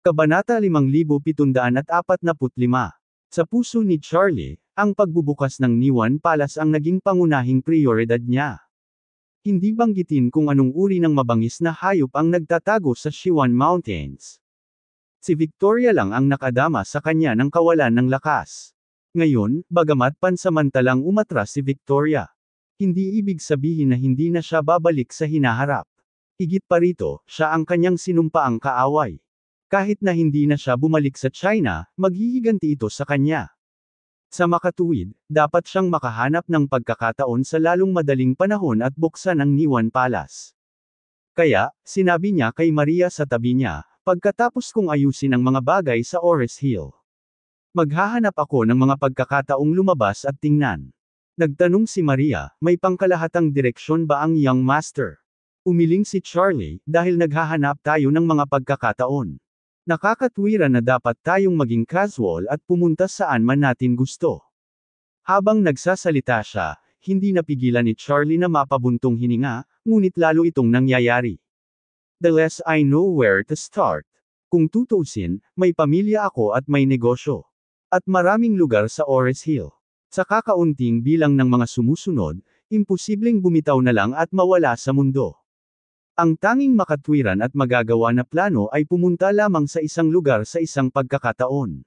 Kabanata 5745. Sa puso ni Charlie, ang pagbubukas ng Niwan Palace ang naging pangunahing prioridad niya. Hindi banggitin kung anong uri ng mabangis na hayop ang nagtatago sa Siwan Mountains. Si Victoria lang ang nakadama sa kanya ng kawalan ng lakas. Ngayon, bagamat pansamantalang umatras si Victoria, hindi ibig sabihin na hindi na siya babalik sa hinaharap. Higit pa rito, siya ang kanyang sinumpaang kaaway. Kahit na hindi na siya bumalik sa China, maghihiganti ito sa kanya. Sa makatuwid, dapat siyang makahanap ng pagkakataon sa lalong madaling panahon at buksan ang Niwan Palace. Kaya, sinabi niya kay Maria sa tabi niya, pagkatapos kong ayusin ang mga bagay sa Ores Hill. Maghahanap ako ng mga pagkakataong lumabas at tingnan. Nagtanong si Maria, may pangkalahatang direksyon ba ang Young Master? Umiling si Charlie, dahil naghahanap tayo ng mga pagkakataon. Nakakatwira na dapat tayong maging casual at pumunta saan man natin gusto. Habang nagsasalita siya, hindi napigilan ni Charlie na mapabuntong hininga, ngunit lalo itong nangyayari. The less I know where to start. Kung tutuusin, may pamilya ako at may negosyo. At maraming lugar sa Ores Hill. Sa kakaunting bilang ng mga sumusunod, imposibleng bumitaw na lang at mawala sa mundo. Ang tanging makatwiran at magagawa na plano ay pumunta lamang sa isang lugar sa isang pagkakataon.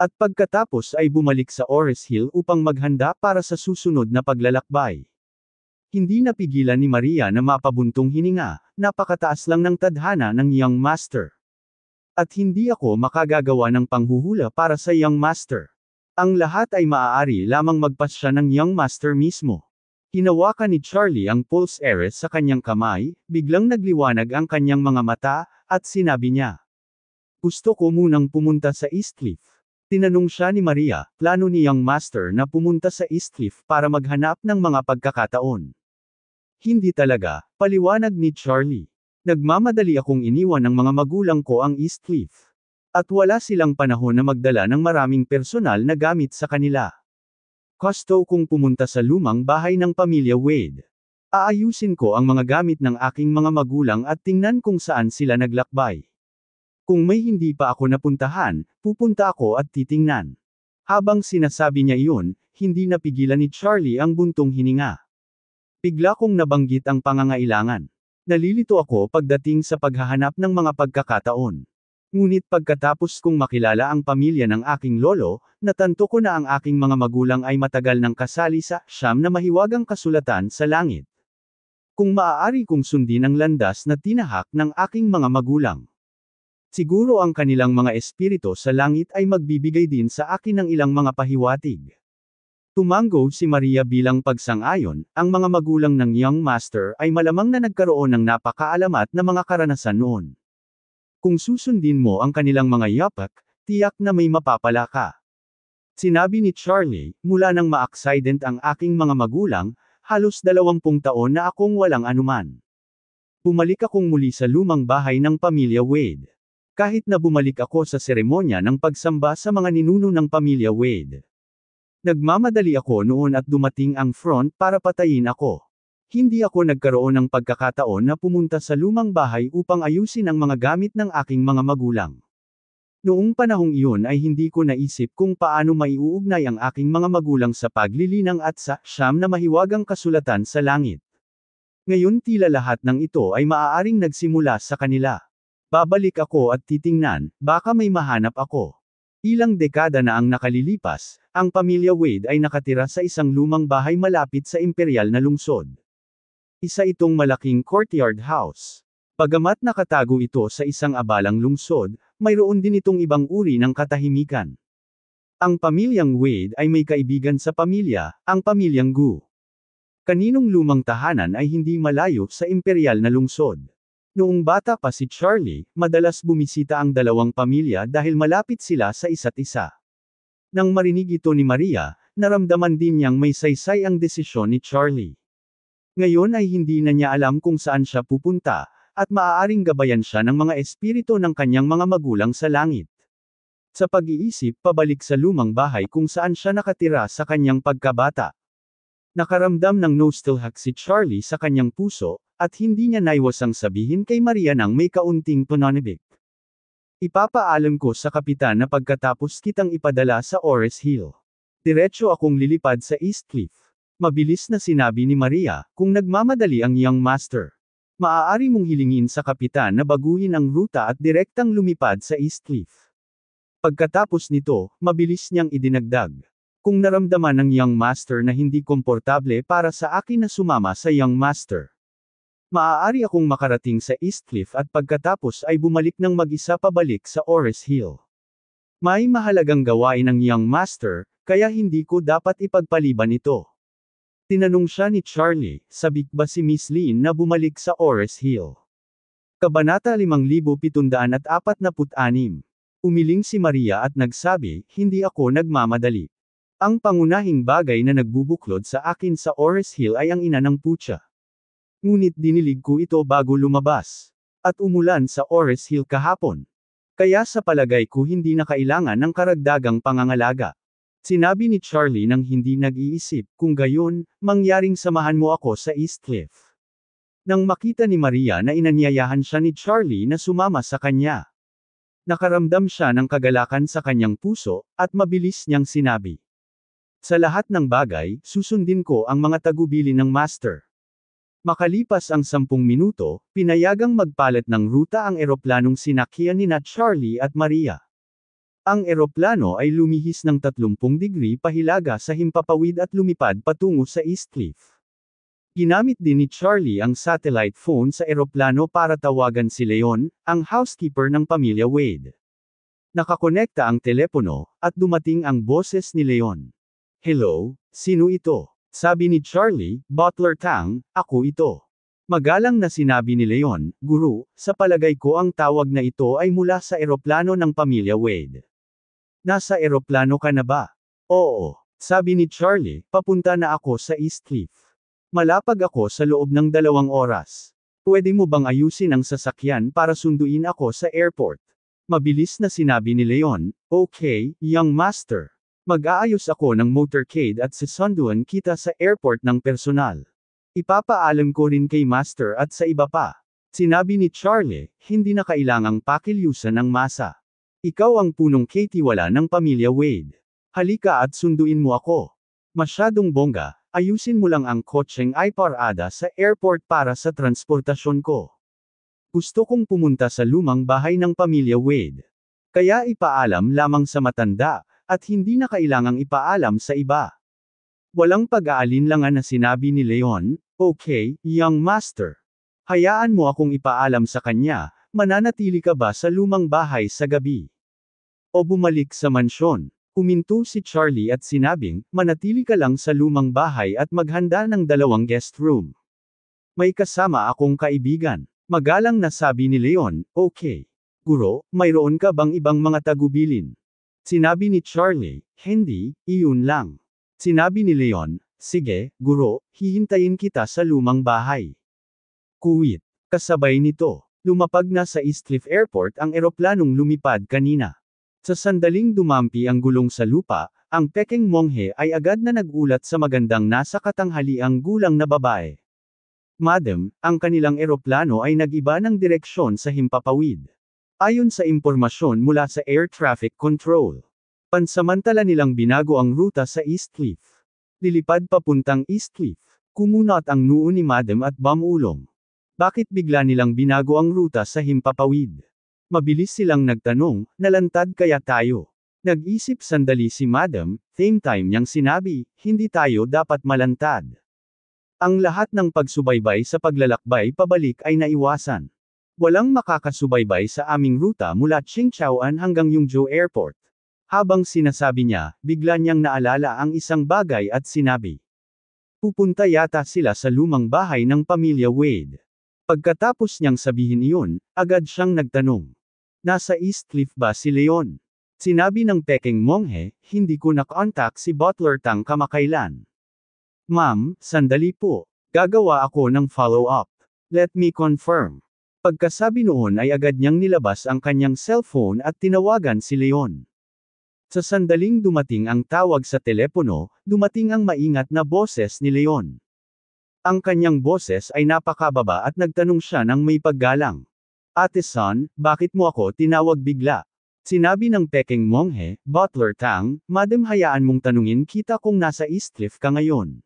At pagkatapos ay bumalik sa Ores Hill upang maghanda para sa susunod na paglalakbay. Hindi napigilan ni Maria na mapabuntong hininga, napakataas lang ng tadhana ng young master. At hindi ako makagagawa ng panghuhula para sa young master. Ang lahat ay maaari lamang magpasya ng young master mismo. Hinawakan ni Charlie ang pulse heiress sa kanyang kamay, biglang nagliwanag ang kanyang mga mata, at sinabi niya. Gusto ko munang pumunta sa Eastcliff. Tinanong siya ni Maria, plano niyang master na pumunta sa Eastcliff para maghanap ng mga pagkakataon. Hindi talaga, paliwanag ni Charlie. Nagmamadali akong iniwan ng mga magulang ko ang Eastcliff. At wala silang panahon na magdala ng maraming personal na gamit sa kanila. Gusto kung pumunta sa lumang bahay ng pamilya Wade. Aayusin ko ang mga gamit ng aking mga magulang at tingnan kung saan sila naglakbay. Kung may hindi pa ako napuntahan, pupunta ako at titingnan. Habang sinasabi niya iyon, hindi napigilan ni Charlie ang buntong hininga. Bigla kong nabanggit ang pangangailangan. Nalilito ako pagdating sa paghahanap ng mga pagkakataon. Ngunit pagkatapos kong makilala ang pamilya ng aking lolo, natanto ko na ang aking mga magulang ay matagal ng kasali sa siyam na mahiwagang kasulatan sa langit. Kung maaari kong sundin ang landas na tinahak ng aking mga magulang. Siguro ang kanilang mga espirito sa langit ay magbibigay din sa akin ng ilang mga pahiwatig. Tumanggol si Maria bilang pagsang-ayon, ang mga magulang ng young master ay malamang na nagkaroon ng napakaalamat na mga karanasan noon. Kung susundin mo ang kanilang mga yapak, tiyak na may mapapala ka. Sinabi ni Charlie, mula nang ma-accident ang aking mga magulang, halos dalawampung taon na akong walang anuman. Bumalik akong muli sa lumang bahay ng pamilya Wade. Kahit na bumalik ako sa seremonya ng pagsamba sa mga ninuno ng pamilya Wade. Nagmamadali ako noon at dumating ang front para patayin ako. Hindi ako nagkaroon ng pagkakataon na pumunta sa lumang bahay upang ayusin ang mga gamit ng aking mga magulang. Noong panahong iyon ay hindi ko naisip kung paano maiuugnay ang aking mga magulang sa paglilinang at sa siyam na mahiwagang kasulatan sa langit. Ngayon tila lahat ng ito ay maaaring nagsimula sa kanila. Babalik ako at titingnan, baka may mahanap ako. Ilang dekada na ang nakalilipas, ang pamilya Wade ay nakatira sa isang lumang bahay malapit sa imperial na lungsod. Isa itong malaking courtyard house. Pagamat nakatago ito sa isang abalang lungsod, mayroon din itong ibang uri ng katahimikan. Ang pamilyang Wade ay may kaibigan sa pamilya, ang pamilyang Gu. Kaninong lumang tahanan ay hindi malayo sa imperial na lungsod. Noong bata pa si Charlie, madalas bumisita ang dalawang pamilya dahil malapit sila sa isa't isa. Nang marinig ito ni Maria, naramdaman din niyang may saysay ang desisyon ni Charlie. Ngayon ay hindi na niya alam kung saan siya pupunta, at maaaring gabayan siya ng mga espiritu ng kanyang mga magulang sa langit. Sa pag-iisip pabalik sa lumang bahay kung saan siya nakatira sa kanyang pagkabata. Nakaramdam ng nostalgic si Charlie sa kanyang puso, at hindi niya naiwasang sabihin kay Maria ng may kaunting pananibik. Ipapaalam ko sa kapitan na pagkatapos kitang ipadala sa Ores Hill. Diretso akong lilipad sa East Cliff. Mabilis na sinabi ni Maria, kung nagmamadali ang iyang master. Maaari mong hilingin sa kapitan na baguhin ang ruta at direktang lumipad sa East Cliff. Pagkatapos nito, mabilis niyang idinagdag. Kung naramdaman ng young master na hindi komportable para sa akin na sumama sa young master. Maaari akong makarating sa East Cliff at pagkatapos ay bumalik ng mag-isa pabalik sa Oris Hill. May mahalagang gawain ang young master, kaya hindi ko dapat ipagpaliban ito. Tinanong siya ni Charlie, sabik ba si Miss Lin na bumalik sa Ores Hill? Kabanata 5746 Umiling si Maria at nagsabi, hindi ako nagmamadali. Ang pangunahing bagay na nagbubuklod sa akin sa Ores Hill ay ang ina ng putya. Ngunit dinilig ko ito bago lumabas. At umulan sa Ores Hill kahapon. Kaya sa palagay ko hindi na kailangan ng karagdagang pangangalaga. Sinabi ni Charlie nang hindi nag-iisip, kung gayon, mangyaring samahan mo ako sa East Cliff. Nang makita ni Maria na inanyayahan siya ni Charlie na sumama sa kanya. Nakaramdam siya ng kagalakan sa kanyang puso, at mabilis niyang sinabi. Sa lahat ng bagay, susundin ko ang mga tagubili ng master. Makalipas ang sampung minuto, pinayagang magpalit ng ruta ang eroplanong sinakyan ni na Charlie at Maria. Ang eroplano ay lumihis ng 30 degree pahilaga sa himpapawid at lumipad patungo sa East Cliff. Ginamit din ni Charlie ang satellite phone sa eroplano para tawagan si Leon, ang housekeeper ng pamilya Wade. Nakakonekta ang telepono, at dumating ang boses ni Leon. Hello, sino ito? Sabi ni Charlie, Butler Tang, ako ito. Magalang na sinabi ni Leon, Guru, sa palagay ko ang tawag na ito ay mula sa eroplano ng pamilya Wade. Nasa eroplano ka na ba? Oo, sabi ni Charlie, papunta na ako sa East Cliff. Malapag ako sa loob ng dalawang oras. Pwede mo bang ayusin ang sasakyan para sunduin ako sa airport? Mabilis na sinabi ni Leon, Okay, young master. Mag-aayos ako ng motorcade at sasunduan kita sa airport ng personal. Ipapaalam ko rin kay master at sa iba pa. Sinabi ni Charlie, hindi na kailangang pakilyusan ng masa. Ikaw ang punong wala ng pamilya Wade. Halika at sunduin mo ako. Masyadong bongga, ayusin mo lang ang kotseng iparada sa airport para sa transportasyon ko. Gusto kong pumunta sa lumang bahay ng pamilya Wade. Kaya ipaalam lamang sa matanda, at hindi na kailangang ipaalam sa iba. Walang pag-aalinlangan na sinabi ni Leon, Okay, young master. Hayaan mo akong ipaalam sa kanya, mananatili ka ba sa lumang bahay sa gabi? o bumalik sa mansyon. Huminto si Charlie at sinabing, manatili ka lang sa lumang bahay at maghanda ng dalawang guest room. May kasama akong kaibigan. Magalang na sabi ni Leon, okay. Guro, mayroon ka bang ibang mga tagubilin? Sinabi ni Charlie, hindi, iyon lang. Sinabi ni Leon, sige, guro, hihintayin kita sa lumang bahay. Kuwit. Kasabay nito, lumapag na sa East Eastcliff Airport ang eroplanong lumipad kanina. Sa sandaling dumampi ang gulong sa lupa, ang peking monghe ay agad na nagulat sa magandang nasa katanghaliang gulang na babae. Madam, ang kanilang eroplano ay nagiba ng direksyon sa himpapawid. Ayon sa impormasyon mula sa Air Traffic Control. Pansamantala nilang binago ang ruta sa East Cliff. Lilipad papuntang East Cliff. Kumunot ang noo ni Madam at Bamulong. Bakit bigla nilang binago ang ruta sa himpapawid? Mabilis silang nagtanong, nalantad kaya tayo? Nag-isip sandali si Madam, same time niyang sinabi, hindi tayo dapat malantad. Ang lahat ng pagsubaybay sa paglalakbay pabalik ay naiwasan. Walang makakasubaybay sa aming ruta mula Qingchaoan hanggang Yungzhou Airport. Habang sinasabi niya, bigla niyang naalala ang isang bagay at sinabi. Pupunta yata sila sa lumang bahay ng pamilya Wade. Pagkatapos niyang sabihin iyon, agad siyang nagtanong. Nasa Eastcliff ba si Leon? Sinabi ng peking monghe, hindi ko nakontak si Butler Tang kamakailan. Ma'am, sandali po. Gagawa ako ng follow-up. Let me confirm. Pagkasabi noon ay agad niyang nilabas ang kanyang cellphone at tinawagan si Leon. Sa sandaling dumating ang tawag sa telepono, dumating ang maingat na boses ni Leon. Ang kanyang boses ay napakababa at nagtanong siya ng may paggalang. Ate son, bakit mo ako tinawag bigla? Sinabi ng peking monghe, Butler Tang, Madam hayaan mong tanungin kita kung nasa East Eastcliff ka ngayon.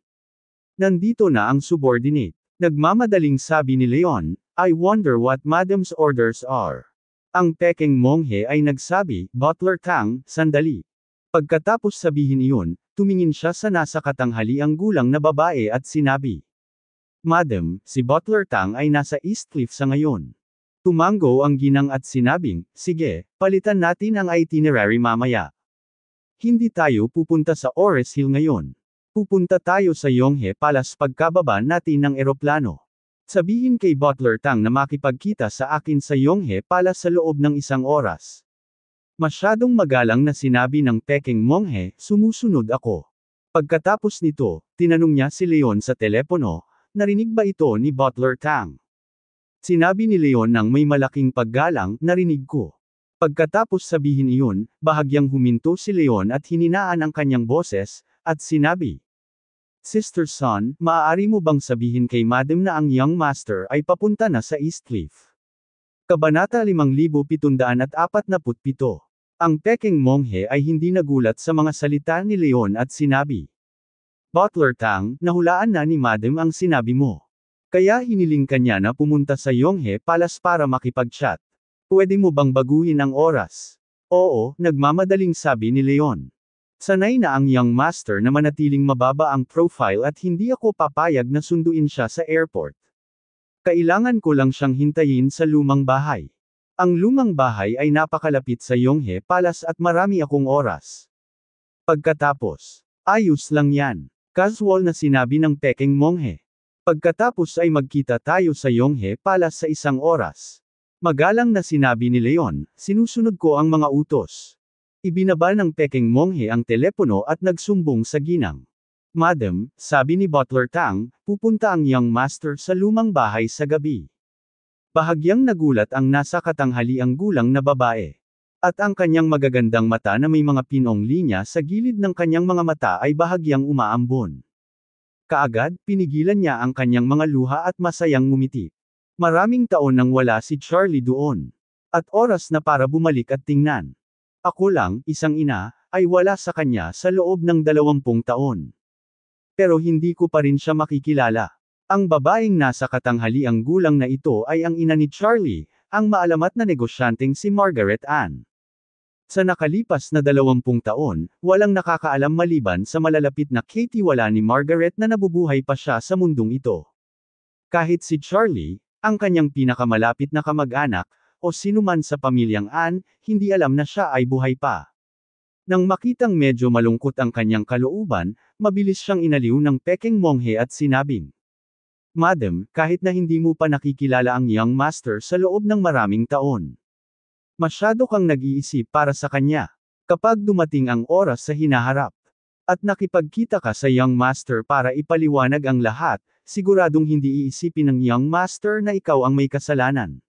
Nandito na ang subordinate. Nagmamadaling sabi ni Leon, I wonder what Madam's orders are. Ang peking monghe ay nagsabi, Butler Tang, sandali. Pagkatapos sabihin iyon, tumingin siya sa nasa katanghaliang gulang na babae at sinabi. Madam, si Butler Tang ay nasa East Cliff sa ngayon. Tumango ang ginang at sinabing, sige, palitan natin ang itinerary mamaya. Hindi tayo pupunta sa Ores Hill ngayon. Pupunta tayo sa Yonghe Palace pagkababa natin ng eroplano. Sabihin kay Butler Tang na makipagkita sa akin sa Yonghe Palace sa loob ng isang oras. Masyadong magalang na sinabi ng Peking Monghe, sumusunod ako. Pagkatapos nito, tinanong niya si Leon sa telepono, narinig ba ito ni Butler Tang? Sinabi ni Leon nang may malaking paggalang, narinig ko. Pagkatapos sabihin iyon, bahagyang huminto si Leon at hininaan ang kanyang boses, at sinabi. Sister Son, maaari mo bang sabihin kay Madam na ang young master ay papunta na sa East Cliff? Kabanata 5747 Ang peking monghe ay hindi nagulat sa mga salita ni Leon at sinabi. Butler Tang, nahulaan na ni Madam ang sinabi mo. Kaya hiniling kanya na pumunta sa Yonghe Palace para makipag-chat. Pwede mo bang baguhin ang oras? Oo, nagmamadaling sabi ni Leon. Sanay na ang young master na manatiling mababa ang profile at hindi ako papayag na sunduin siya sa airport. Kailangan ko lang siyang hintayin sa lumang bahay. Ang lumang bahay ay napakalapit sa Yonghe Palace at marami akong oras. Pagkatapos, ayos lang yan. Casual na sinabi ng Peking Monghe. Pagkatapos ay magkita tayo sa Yonghe pala sa isang oras. Magalang na sinabi ni Leon, sinusunod ko ang mga utos. Ibinaba ng peking monghe ang telepono at nagsumbong sa ginang. Madam, sabi ni Butler Tang, pupunta ang young master sa lumang bahay sa gabi. Bahagyang nagulat ang nasa katanghaliang gulang na babae. At ang kanyang magagandang mata na may mga pinong linya sa gilid ng kanyang mga mata ay bahagyang umaambon. Kaagad, pinigilan niya ang kanyang mga luha at masayang ngumiti. Maraming taon nang wala si Charlie doon. At oras na para bumalik at tingnan. Ako lang, isang ina, ay wala sa kanya sa loob ng dalawampung taon. Pero hindi ko pa rin siya makikilala. Ang babaeng nasa katanghali ang gulang na ito ay ang ina ni Charlie, ang maalamat na negosyanteng si Margaret Ann. Sa nakalipas na 20 taon, walang nakakaalam maliban sa malalapit na katiwala ni Margaret na nabubuhay pa siya sa mundong ito. Kahit si Charlie, ang kanyang pinakamalapit na kamag-anak, o sinuman sa pamilyang Anne, hindi alam na siya ay buhay pa. Nang makitang medyo malungkot ang kanyang kalooban, mabilis siyang inaliw ng peking monghe at sinabing, Madam, kahit na hindi mo pa nakikilala ang young master sa loob ng maraming taon. Masyado kang nag-iisip para sa kanya. Kapag dumating ang oras sa hinaharap, at nakipagkita ka sa young master para ipaliwanag ang lahat, siguradong hindi iisipin ng young master na ikaw ang may kasalanan.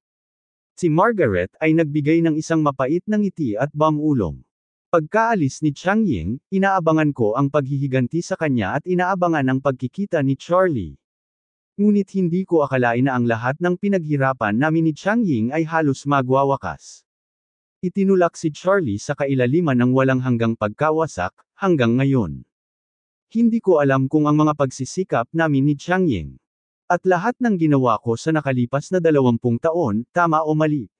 Si Margaret ay nagbigay ng isang mapait na ng ngiti at bamulong. Pagkaalis ni Chang Ying, inaabangan ko ang paghihiganti sa kanya at inaabangan ang pagkikita ni Charlie. Ngunit hindi ko akalain na ang lahat ng pinaghirapan namin ni Chang Ying ay halos magwawakas. Itinulak si Charlie sa kailaliman ng walang hanggang pagkawasak, hanggang ngayon. Hindi ko alam kung ang mga pagsisikap namin ni Chiang Ying. At lahat ng ginawa ko sa nakalipas na dalawampung taon, tama o mali.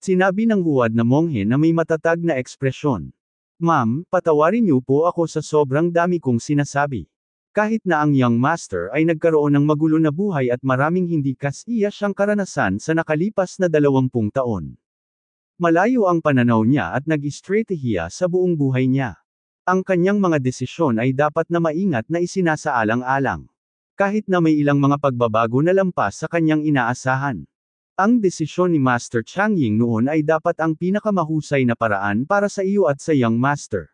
Sinabi ng huwad na monghe na may matatag na ekspresyon. Ma'am, patawarin niyo po ako sa sobrang dami kong sinasabi. Kahit na ang young master ay nagkaroon ng magulo na buhay at maraming hindi kas iya siyang karanasan sa nakalipas na dalawampung taon. Malayo ang pananaw niya at nag-istratehiya sa buong buhay niya. Ang kanyang mga desisyon ay dapat na maingat na isinasaalang-alang. Kahit na may ilang mga pagbabago na lampas sa kanyang inaasahan. Ang desisyon ni Master Chang Ying noon ay dapat ang pinakamahusay na paraan para sa iyo at sa young master.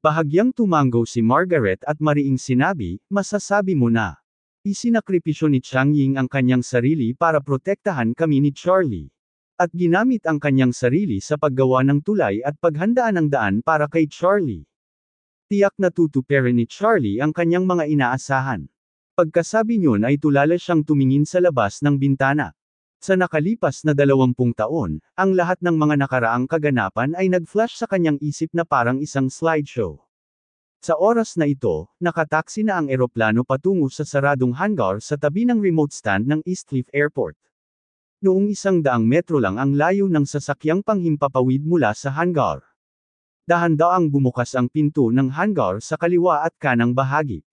Bahagyang tumanggaw si Margaret at mariing sinabi, masasabi mo na. Isinakripisyo ni Chang Ying ang kanyang sarili para protektahan kami ni Charlie at ginamit ang kanyang sarili sa paggawa ng tulay at paghandaan ng daan para kay Charlie. Tiyak na tutuperin ni Charlie ang kanyang mga inaasahan. Pagkasabi niyon ay tulala siyang tumingin sa labas ng bintana. Sa nakalipas na dalawampung taon, ang lahat ng mga nakaraang kaganapan ay nag-flash sa kanyang isip na parang isang slideshow. Sa oras na ito, nakataksi na ang eroplano patungo sa saradong hangar sa tabi ng remote stand ng Eastcliff Airport. Noong isang daang metro lang ang layo ng sasakyang panghimpapawid mula sa hangar. Dahan-daang bumukas ang pinto ng hangar sa kaliwa at kanang bahagi.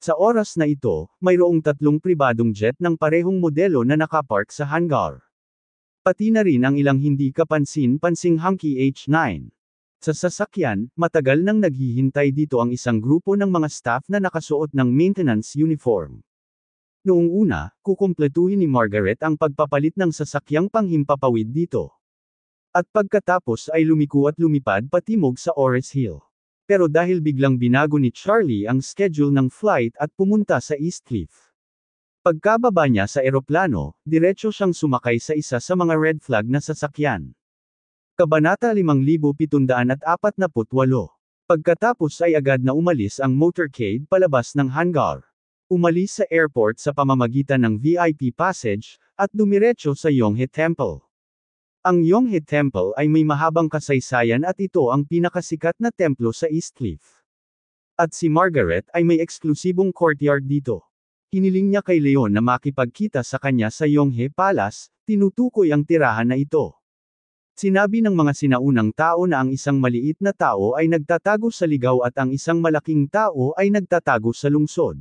Sa oras na ito, mayroong tatlong pribadong jet ng parehong modelo na nakapark sa hangar. Pati na rin ang ilang hindi kapansin-pansing Hunky H9. Sa sasakyan, matagal nang naghihintay dito ang isang grupo ng mga staff na nakasuot ng maintenance uniform. Noong una, kukumpletuhin ni Margaret ang pagpapalit ng sasakyang panghimpapawid dito. At pagkatapos ay lumiko at lumipad patimog sa Ores Hill. Pero dahil biglang binago ni Charlie ang schedule ng flight at pumunta sa East Cliff. Pagkababa niya sa eroplano, diretso siyang sumakay sa isa sa mga red flag na sasakyan. Kabanata 5748 Pagkatapos ay agad na umalis ang motorcade palabas ng hangar umalis sa airport sa pamamagitan ng VIP passage, at dumiretso sa Yonghe Temple. Ang Yonghe Temple ay may mahabang kasaysayan at ito ang pinakasikat na templo sa East Cliff. At si Margaret ay may eksklusibong courtyard dito. Hiniling niya kay Leon na makipagkita sa kanya sa Yonghe Palace, tinutukoy ang tirahan na ito. Sinabi ng mga sinaunang tao na ang isang maliit na tao ay nagtatago sa ligaw at ang isang malaking tao ay nagtatago sa lungsod.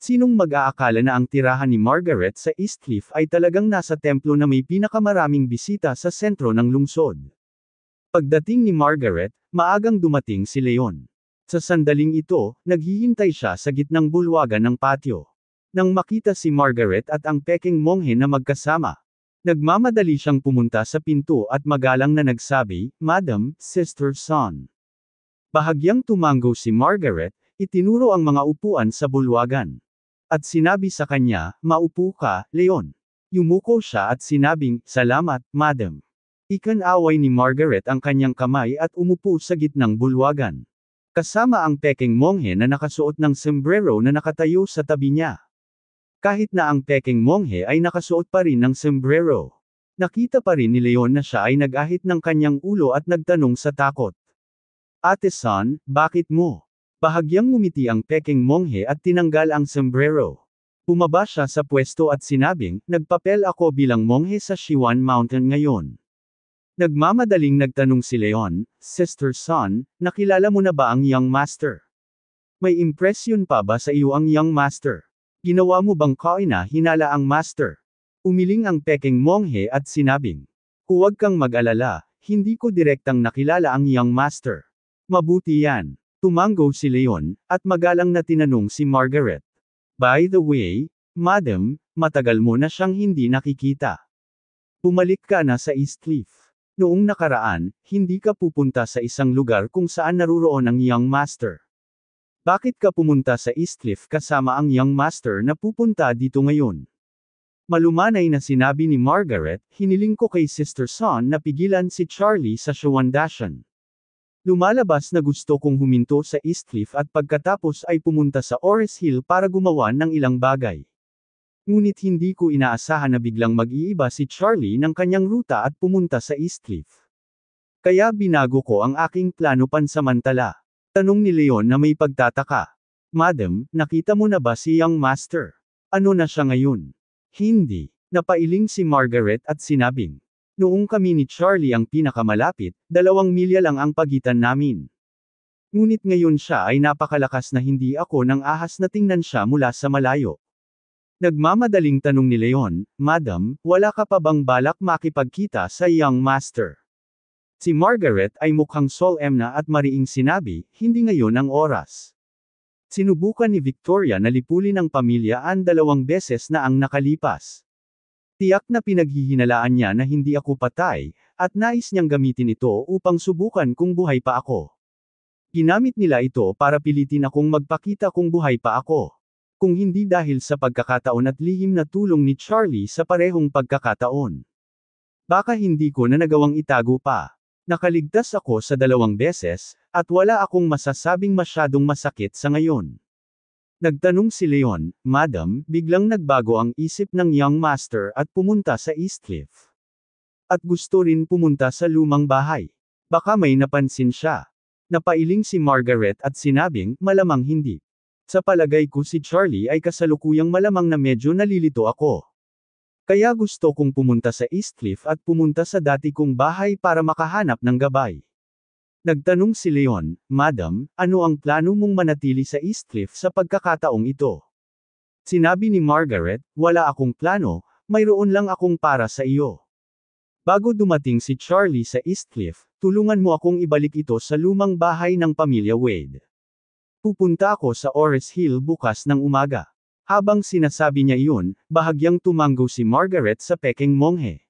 Sinong mag-aakala na ang tirahan ni Margaret sa Eastcliff ay talagang nasa templo na may pinakamaraming bisita sa sentro ng lungsod? Pagdating ni Margaret, maagang dumating si Leon. Sa sandaling ito, naghihintay siya sa gitnang bulwagan ng patio. Nang makita si Margaret at ang peking monghe na magkasama, nagmamadali siyang pumunta sa pinto at magalang na nagsabi, Madam, Sister Son. Bahagyang tumanggo si Margaret, itinuro ang mga upuan sa bulwagan. At sinabi sa kanya, maupo ka, Leon. Yumuko siya at sinabing, salamat, madam. Ikanaway ni Margaret ang kanyang kamay at umupo sa gitnang bulwagan. Kasama ang peking monghe na nakasuot ng sombrero na nakatayo sa tabi niya. Kahit na ang peking monghe ay nakasuot pa rin ng sombrero. Nakita pa rin ni Leon na siya ay nagahit ng kanyang ulo at nagtanong sa takot. Ate Son, bakit mo? Bahagyang ngumiti ang peking monghe at tinanggal ang sombrero. Pumaba siya sa pwesto at sinabing, nagpapel ako bilang monghe sa Shiwan Mountain ngayon. Nagmamadaling nagtanong si Leon, Sister Son, nakilala mo na ba ang young master? May impresyon pa ba sa iyo ang young master? Ginawa mo bang kain na hinala ang master? Umiling ang peking monghe at sinabing, Huwag kang mag-alala, hindi ko direktang nakilala ang young master. Mabuti yan. Tumango si Leon, at magalang na tinanong si Margaret. By the way, madam, matagal mo na siyang hindi nakikita. Pumalik ka na sa East Cliff. Noong nakaraan, hindi ka pupunta sa isang lugar kung saan naruroon ang young master. Bakit ka pumunta sa East Cliff kasama ang young master na pupunta dito ngayon? Malumanay na sinabi ni Margaret, hiniling ko kay Sister Son na pigilan si Charlie sa Shawandashan. Lumalabas na gusto kong huminto sa Eastcliff at pagkatapos ay pumunta sa Ores Hill para gumawa ng ilang bagay. Ngunit hindi ko inaasahan na biglang mag-iiba si Charlie ng kanyang ruta at pumunta sa Eastcliff. Kaya binago ko ang aking plano pansamantala. Tanong ni Leon na may pagtataka. Madam, nakita mo na ba si Young Master? Ano na siya ngayon? Hindi. Napailing si Margaret at sinabing, Noong kami ni Charlie ang pinakamalapit, dalawang milya lang ang pagitan namin. Ngunit ngayon siya ay napakalakas na hindi ako nang ahas na tingnan siya mula sa malayo. Nagmamadaling tanong ni Leon, Madam, wala ka pa bang balak makipagkita sa young master? Si Margaret ay mukhang solemn na at mariing sinabi, hindi ngayon ang oras. Sinubukan ni Victoria na lipulin ang pamilya ang dalawang beses na ang nakalipas. Tiyak na pinaghihinalaan niya na hindi ako patay, at nais niyang gamitin ito upang subukan kung buhay pa ako. Ginamit nila ito para pilitin akong magpakita kung buhay pa ako. Kung hindi dahil sa pagkakataon at lihim na tulong ni Charlie sa parehong pagkakataon. Baka hindi ko na nagawang itago pa. Nakaligtas ako sa dalawang beses, at wala akong masasabing masyadong masakit sa ngayon. Nagtanong si Leon, Madam, biglang nagbago ang isip ng young master at pumunta sa Eastcliff. At gusto rin pumunta sa lumang bahay. Baka may napansin siya. Napailing si Margaret at sinabing, malamang hindi. Sa palagay ko si Charlie ay kasalukuyang malamang na medyo nalilito ako. Kaya gusto kong pumunta sa Eastcliff at pumunta sa dati kong bahay para makahanap ng gabay. Nagtanong si Leon, Madam, ano ang plano mong manatili sa East Cliff sa pagkakataong ito? Sinabi ni Margaret, wala akong plano, mayroon lang akong para sa iyo. Bago dumating si Charlie sa East Cliff, tulungan mo akong ibalik ito sa lumang bahay ng pamilya Wade. Pupunta ako sa Ores Hill bukas ng umaga. Habang sinasabi niya iyon, bahagyang tumanggo si Margaret sa peking monghe.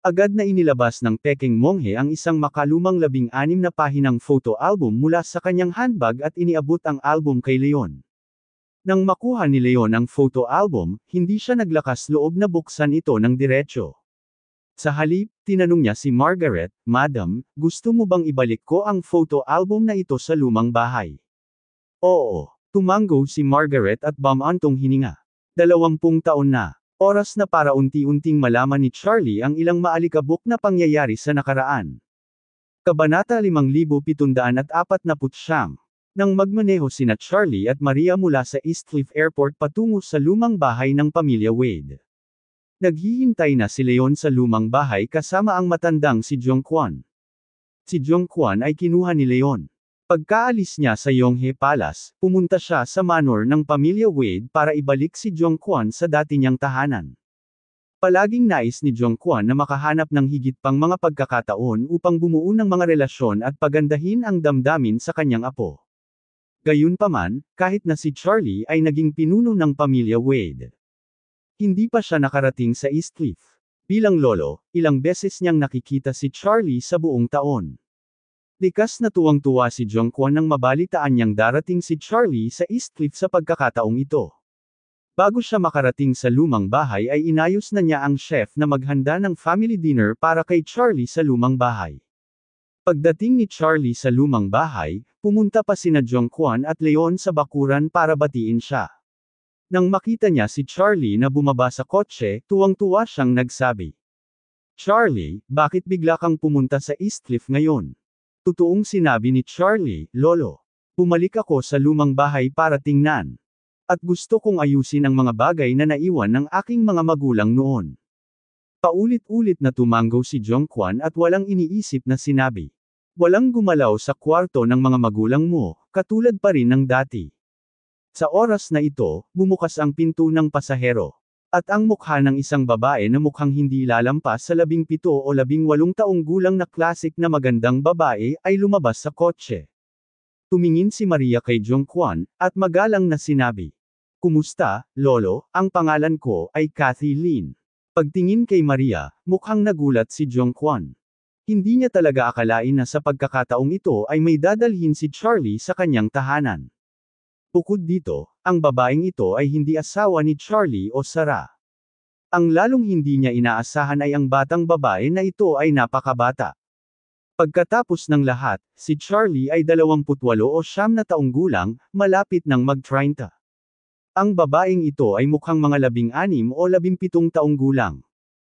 Agad na inilabas ng Peking Monghe ang isang makalumang labing-anim na pahinang photo album mula sa kanyang handbag at iniabot ang album kay Leon. Nang makuha ni Leon ang photo album, hindi siya naglakas loob na buksan ito ng diretsyo. Sa halip, tinanong niya si Margaret, Madam, gusto mo bang ibalik ko ang photo album na ito sa lumang bahay? Oo, tumanggo si Margaret at bamantong hininga. Dalawampung taon na. Oras na para unti-unting malaman ni Charlie ang ilang maalikabok na pangyayari sa nakaraan. Kabanata 5749 Nang magmaneho sina Charlie at Maria mula sa Eastcliff Airport patungo sa lumang bahay ng pamilya Wade. Naghihintay na si Leon sa lumang bahay kasama ang matandang si Jong Kwan. Si Jong Kwan ay kinuha ni Leon. Pagkaalis niya sa Yonghe Palace, pumunta siya sa manor ng pamilya Wade para ibalik si Jongkwan sa dati niyang tahanan. Palaging nais ni Jongkwan na makahanap ng higit pang mga pagkakataon upang bumuo ng mga relasyon at pagandahin ang damdamin sa kanyang apo. Gayunpaman, kahit na si Charlie ay naging pinuno ng pamilya Wade, hindi pa siya nakarating sa Eastcliff. Bilang lolo, ilang beses niyang nakikita si Charlie sa buong taon. Likas na tuwang-tuwa si Jong Jongkwon nang mabalitaan niyang darating si Charlie sa Eastcliff sa pagkakataong ito. Bago siya makarating sa lumang bahay ay inayos na niya ang chef na maghanda ng family dinner para kay Charlie sa lumang bahay. Pagdating ni Charlie sa lumang bahay, pumunta pa sina Jong Jongkwon at Leon sa bakuran para batiin siya. Nang makita niya si Charlie na bumaba sa kotse, tuwang-tuwa siyang nagsabi. Charlie, bakit bigla kang pumunta sa Eastcliff ngayon? Totoong sinabi ni Charlie, Lolo. Pumalik ako sa lumang bahay para tingnan. At gusto kong ayusin ang mga bagay na naiwan ng aking mga magulang noon. Paulit-ulit na tumanggaw si Jong Kwan at walang iniisip na sinabi. Walang gumalaw sa kwarto ng mga magulang mo, katulad pa rin ng dati. Sa oras na ito, bumukas ang pinto ng pasahero. At ang mukha ng isang babae na mukhang hindi lalampas sa labing pito o labing walong taong gulang na klasik na magandang babae ay lumabas sa kotse. Tumingin si Maria kay Jong Kwan, at magalang na sinabi. Kumusta, Lolo, ang pangalan ko ay Kathy Lin. Pagtingin kay Maria, mukhang nagulat si Jong Kwan. Hindi niya talaga akalain na sa pagkakataong ito ay may dadalhin si Charlie sa kanyang tahanan. Bukod dito, ang babaeng ito ay hindi asawa ni Charlie o Sarah. Ang lalong hindi niya inaasahan ay ang batang babae na ito ay napakabata. Pagkatapos ng lahat, si Charlie ay 28 o siyam na taong gulang, malapit ng mag-30. Ang babaeng ito ay mukhang mga labing-anim o labimpitong taong gulang.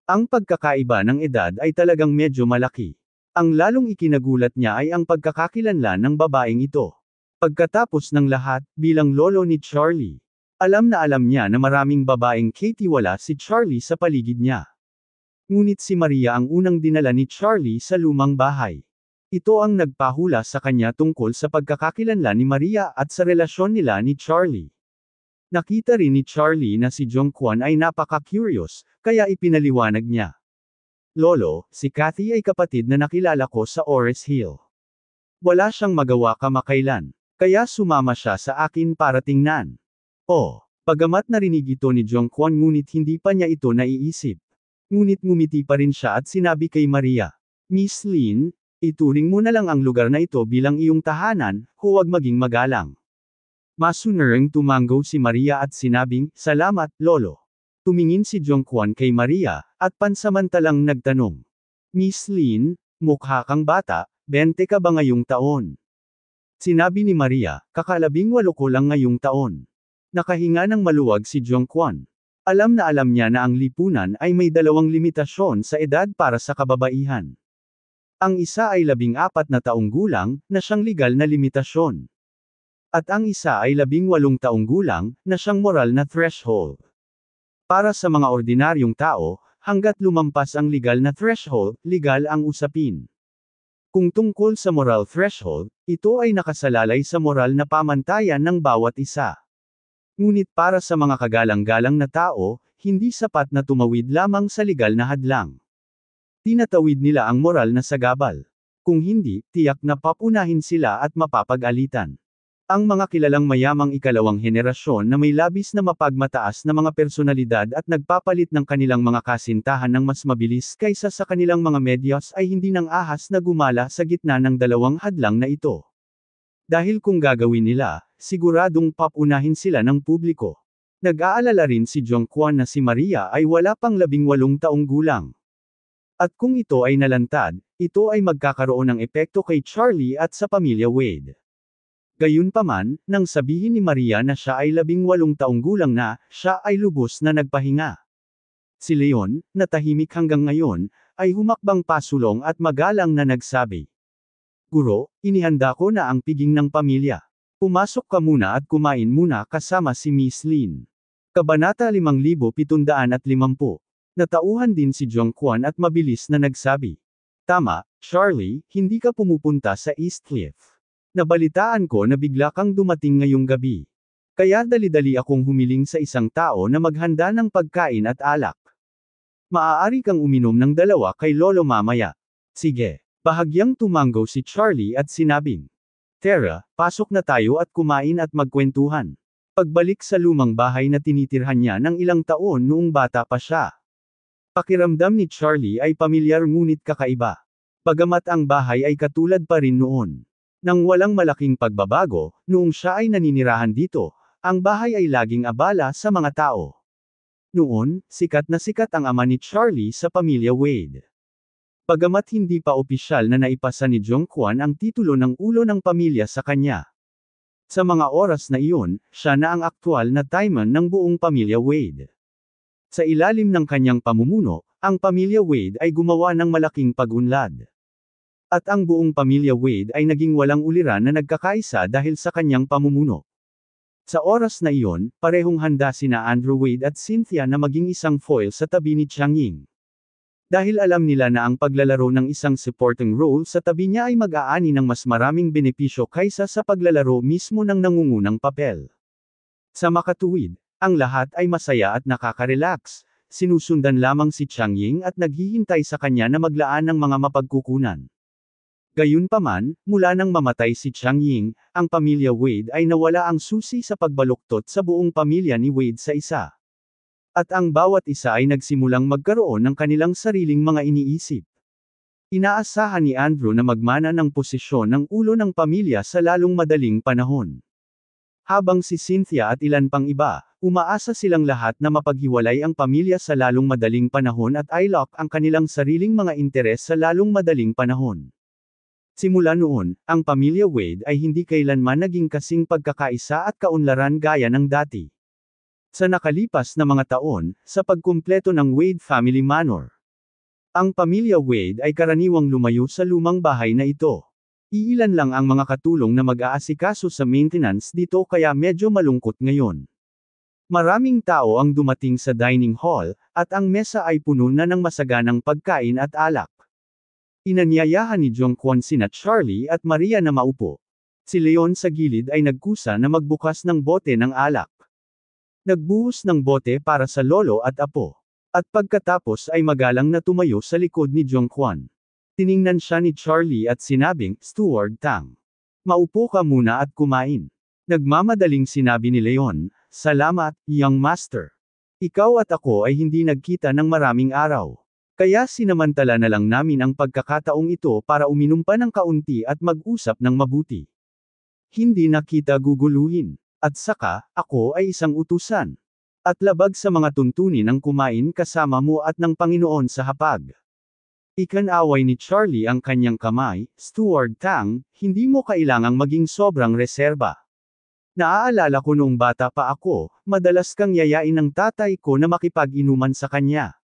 Ang pagkakaiba ng edad ay talagang medyo malaki. Ang lalong ikinagulat niya ay ang pagkakakilanlan ng babaeng ito. Pagkatapos ng lahat, bilang lolo ni Charlie, alam na alam niya na maraming babaeng Katie wala si Charlie sa paligid niya. Ngunit si Maria ang unang dinala ni Charlie sa lumang bahay. Ito ang nagpahula sa kanya tungkol sa pagkakakilanlan ni Maria at sa relasyon nila ni Charlie. Nakita rin ni Charlie na si Jong Kwan ay napaka-curious, kaya ipinaliwanag niya. Lolo, si Kathy ay kapatid na nakilala ko sa Ores Hill. Wala siyang magawa kamakailan. Kaya sumama siya sa akin para tingnan. Oh, pagamat narinig ito ni Jong Kwon ngunit hindi pa niya ito naiisip. Ngunit ngumiti pa rin siya at sinabi kay Maria, Miss Lin, ituring mo na lang ang lugar na ito bilang iyong tahanan, huwag maging magalang. Masunerang tumanggaw si Maria at sinabing, Salamat, Lolo. Tumingin si Jong Kwon kay Maria, at pansamantalang nagtanong, Miss Lin, mukha kang bata, 20 ka ba ngayong taon? Sinabi ni Maria, kakalabing walo ko lang ngayong taon. Nakahinga ng maluwag si Kwan. Alam na alam niya na ang lipunan ay may dalawang limitasyon sa edad para sa kababaihan. Ang isa ay labing apat na taong gulang, na siyang legal na limitasyon. At ang isa ay labing walong taong gulang, na siyang moral na threshold. Para sa mga ordinaryong tao, hanggat lumampas ang legal na threshold, legal ang usapin. Kung tungkol sa moral threshold, ito ay nakasalalay sa moral na pamantayan ng bawat isa. Ngunit para sa mga kagalang-galang na tao, hindi sapat na tumawid lamang sa legal na hadlang. Tinatawid nila ang moral na sagabal. Kung hindi, tiyak na papunahin sila at mapapagalitan. Ang mga kilalang mayamang ikalawang henerasyon na may labis na mapagmataas na mga personalidad at nagpapalit ng kanilang mga kasintahan ng mas mabilis kaysa sa kanilang mga medyas ay hindi nang ahas na gumala sa gitna ng dalawang hadlang na ito. Dahil kung gagawin nila, siguradong papunahin sila ng publiko. Nag-aalala rin si Kwan na si Maria ay wala pang labing walong taong gulang. At kung ito ay nalantad, ito ay magkakaroon ng epekto kay Charlie at sa pamilya Wade. Gayunpaman, nang sabihin ni Maria na siya ay labing walong taong gulang na, siya ay lubos na nagpahinga. Si Leon, na tahimik hanggang ngayon, ay humakbang pasulong at magalang na nagsabi. Guro, inihanda ko na ang piging ng pamilya. Pumasok ka muna at kumain muna kasama si Miss Lin. Kabanata 5750. Natauhan din si Jong Kwan at mabilis na nagsabi. Tama, Charlie, hindi ka pumupunta sa East Cliff. Nabalitaan ko na bigla kang dumating ngayong gabi. Kaya dali-dali akong humiling sa isang tao na maghanda ng pagkain at alak. Maaari kang uminom ng dalawa kay Lolo mamaya. Sige. Bahagyang tumango si Charlie at sinabing. Tara, pasok na tayo at kumain at magkwentuhan. Pagbalik sa lumang bahay na tinitirhan niya ng ilang taon noong bata pa siya. Pakiramdam ni Charlie ay pamilyar ngunit kakaiba. Bagamat ang bahay ay katulad pa rin noon. Nang walang malaking pagbabago, noong siya ay naninirahan dito, ang bahay ay laging abala sa mga tao. Noon, sikat na sikat ang ama ni Charlie sa pamilya Wade. Pagamat hindi pa opisyal na naipasa ni Jong Kwan ang titulo ng ulo ng pamilya sa kanya. Sa mga oras na iyon, siya na ang aktual na timeman ng buong pamilya Wade. Sa ilalim ng kanyang pamumuno, ang pamilya Wade ay gumawa ng malaking pagunlad. At ang buong pamilya Wade ay naging walang uliran na nagkakaisa dahil sa kanyang pamumuno. Sa oras na iyon, parehong handa sina Andrew Wade at Cynthia na maging isang foil sa tabi ni Chiang Ying. Dahil alam nila na ang paglalaro ng isang supporting role sa tabi niya ay mag-aani ng mas maraming benepisyo kaysa sa paglalaro mismo ng nangungunang papel. Sa makatuwid, ang lahat ay masaya at nakaka-relax, sinusundan lamang si Chiang Ying at naghihintay sa kanya na maglaan ng mga mapagkukunan. Gayunpaman, mula nang mamatay si Chang Ying, ang pamilya Wade ay nawala ang susi sa pagbaluktot sa buong pamilya ni Wade sa isa. At ang bawat isa ay nagsimulang magkaroon ng kanilang sariling mga iniisip. Inaasahan ni Andrew na magmana ng posisyon ng ulo ng pamilya sa lalong madaling panahon. Habang si Cynthia at ilan pang iba, umaasa silang lahat na mapaghiwalay ang pamilya sa lalong madaling panahon at ilock ang kanilang sariling mga interes sa lalong madaling panahon. Simula noon, ang pamilya Wade ay hindi kailanman naging kasing pagkakaisa at kaunlaran gaya ng dati. Sa nakalipas na mga taon, sa pagkumpleto ng Wade Family Manor, ang pamilya Wade ay karaniwang lumayo sa lumang bahay na ito. Iilan lang ang mga katulong na mag-aasikaso sa maintenance dito kaya medyo malungkot ngayon. Maraming tao ang dumating sa dining hall, at ang mesa ay puno na ng masaganang pagkain at alak. Inanyayahan ni Jong Kwon sina Charlie at Maria na maupo. Si Leon sa gilid ay nagkusa na magbukas ng bote ng alak. Nagbuhos ng bote para sa lolo at apo. At pagkatapos ay magalang na tumayo sa likod ni Jong Kwon. Tiningnan siya ni Charlie at sinabing, Steward Tang. Maupo ka muna at kumain. Nagmamadaling sinabi ni Leon, Salamat, young master. Ikaw at ako ay hindi nagkita ng maraming araw. Kaya sinamantala na lang namin ang pagkakataong ito para uminom pa ng kaunti at mag-usap ng mabuti. Hindi nakita guguluhin. At saka, ako ay isang utusan. At labag sa mga tuntunin ang kumain kasama mo at ng Panginoon sa hapag. Ikanaway ni Charlie ang kanyang kamay, Steward Tang, hindi mo kailangang maging sobrang reserba. Naaalala ko noong bata pa ako, madalas kang yayain ng tatay ko na makipag-inuman sa kanya.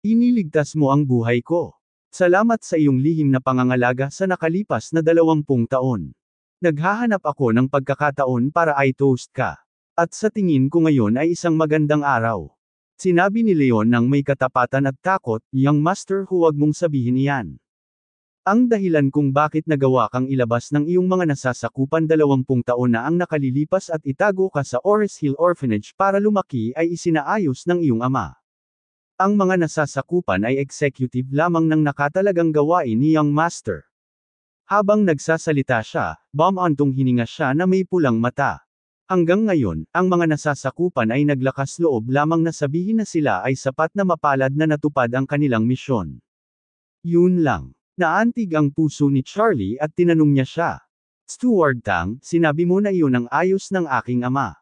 Iniligtas mo ang buhay ko. Salamat sa iyong lihim na pangangalaga sa nakalipas na dalawampung taon. Naghahanap ako ng pagkakataon para ay toast ka. At sa tingin ko ngayon ay isang magandang araw. Sinabi ni Leon nang may katapatan at takot, Young Master huwag mong sabihin iyan. Ang dahilan kung bakit nagawa kang ilabas ng iyong mga nasasakupan dalawampung taon na ang nakalilipas at itago ka sa Oris Hill Orphanage para lumaki ay isinaayos ng iyong ama. Ang mga nasasakupan ay executive lamang ng nakatalagang gawain ni Young Master. Habang nagsasalita siya, bomantong hininga siya na may pulang mata. Hanggang ngayon, ang mga nasasakupan ay naglakas loob lamang na sabihin na sila ay sapat na mapalad na natupad ang kanilang misyon. Yun lang. Naantig ang puso ni Charlie at tinanong niya siya. Steward Tang, sinabi mo na iyon ang ayos ng aking ama.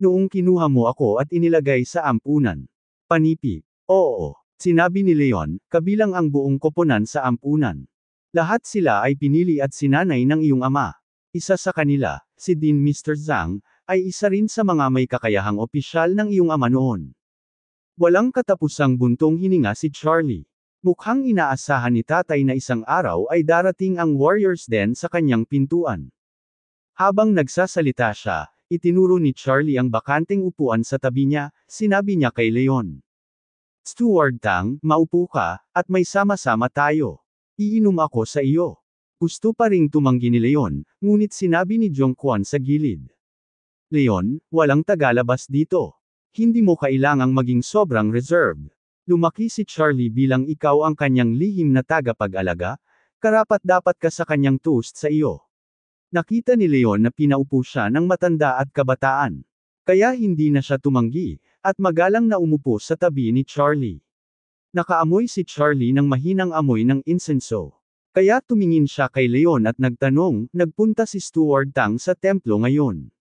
Noong kinuha mo ako at inilagay sa ampunan. Panipi. Oo, sinabi ni Leon, kabilang ang buong koponan sa ampunan. Lahat sila ay pinili at sinanay ng iyong ama. Isa sa kanila, si Dean Mr. Zhang, ay isa rin sa mga may kakayahang opisyal ng iyong ama noon. Walang katapusang buntong hininga si Charlie. Mukhang inaasahan ni tatay na isang araw ay darating ang Warriors Den sa kanyang pintuan. Habang nagsasalita siya, itinuro ni Charlie ang bakanting upuan sa tabi niya, sinabi niya kay Leon. Steward Tang, maupo ka, at may sama-sama tayo. Iinom ako sa iyo. Gusto pa ring tumanggi ni Leon, ngunit sinabi ni Jong Kwan sa gilid. Leon, walang tagalabas dito. Hindi mo kailangang maging sobrang reserved. Lumaki si Charlie bilang ikaw ang kanyang lihim na tagapag-alaga, karapat dapat ka sa kanyang toast sa iyo. Nakita ni Leon na pinaupo siya ng matanda at kabataan. Kaya hindi na siya tumanggi, at magalang na umupo sa tabi ni Charlie. Nakaamoy si Charlie ng mahinang amoy ng insenso. Kaya tumingin siya kay Leon at nagtanong, nagpunta si Steward Tang sa templo ngayon.